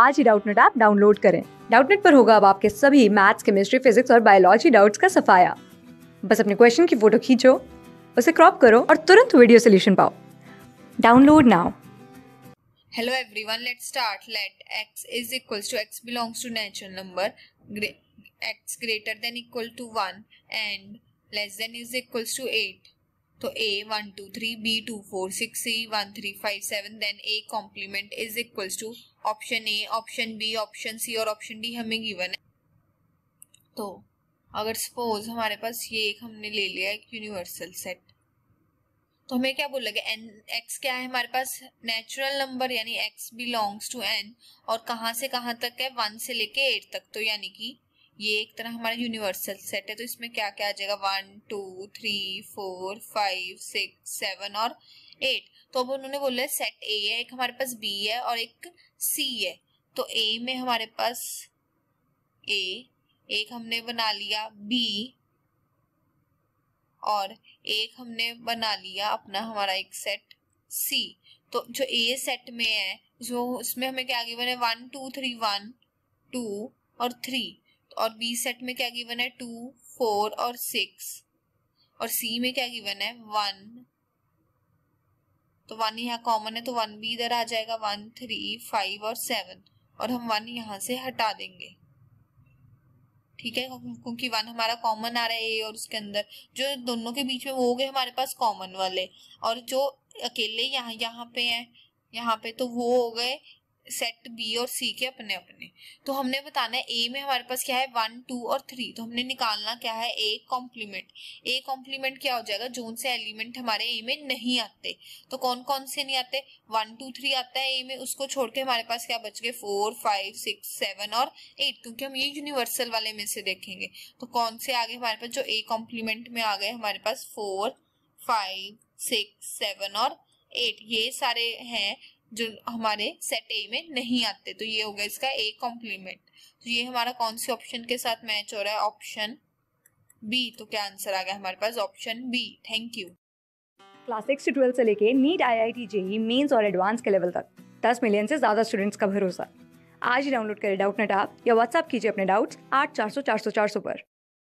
आज ही Doubtnut app download करें डाउटनेट पर होगा अब आपके सभी मैथ्स केमिस्ट्री फिजिक्स और बायोलॉजी डाउट्स का सफाया बस अपने क्वेश्चन की फोटो खींचो उसे क्रॉप करो और तुरंत वीडियो सोल्यूशन पाओ download now Hello everyone, let's start let x is equals to x belongs to natural number x greater than equal to one and less than is equals to eight तो A one two three B two four six C one three five seven then A complement is equals to option A option B option C और option D हमें given है तो अगर suppose हमारे पास ये एक हमने ले लिया एक यूनिवर्सल सेट तो हमें क्या बोला गया एन एक्स क्या है हमारे पास नेचुरल नंबर यानी एक्स बिलोंग्स टू एन और कहाँ से कहाँ तक है वन से लेके एट तक तो यानी कि ये एक तरह हमारा यूनिवर्सल सेट है तो इसमें क्या क्या आ जाएगा one two three four five six seven और एट तो अब उन्होंने बोला सेट ए है एक हमारे पास बी है और एक सी है तो ए में हमारे पास ए एक हमने बना लिया बी और एक हमने बना लिया अपना हमारा एक सेट सी तो जो ए सेट में है जो उसमें हमें क्या गिवन है one two three one two और थ्री और बी सेट में क्या गिवन है टू फोर और सिक्स और सी में क्या गिवन है वन तो वन यहाँ कॉमन है तो वन भी इधर आ जाएगा वन थ्री फाइव और सेवन और हम वन यहाँ से हटा देंगे ठीक है क्योंकि वन हमारा कॉमन आ रहा है ए और उसके अंदर जो दोनों के बीच में वो हो गए हमारे पास कॉमन वाले और जो अकेले यहाँ यहाँ पे हैं यहाँ पे तो वो हो गए सेट बी और सी के अपने अपने तो हमने बताना है ए में हमारे पास क्या है वन टू और थ्री तो हमने निकालना क्या है ए कॉम्प्लीमेंट ए कॉम्प्लीमेंट क्या हो जाएगा जोन से एलिमेंट हमारे ए में नहीं आते तो कौन कौन से नहीं आते वन टू थ्री आता है ए में उसको छोड़ के हमारे पास क्या बच गए फोर फाइव सिक्स सेवन और एट क्योंकि हम ये यूनिवर्सल वाले में से देखेंगे तो कौन से आगे हमारे पास जो ए कॉम्प्लीमेंट में आ गए हमारे पास फोर फाइव सिक्स सेवन और एट ये सारे हैं जो हमारे सेट ए में नहीं आते तो ये हो गया इसका ए कॉम्प्लीमेंट तो ये हमारा कौन से ऑप्शन के साथ मैच हो रहा है ऑप्शन बी तो क्या आंसर आ गया हमारे पास option B thank you class six से ट्वेल्थ से लेके NEET I I T JEE mains और एडवांस के लेवल तक दस मिलियन से ज़्यादा स्टूडेंट्स का भरोसा आज ही डाउनलोड करें डाउट नेट आप या व्हाट्सअप कीजिए अपने डाउट्स आठ चार सौ चार सौ चार सौ पर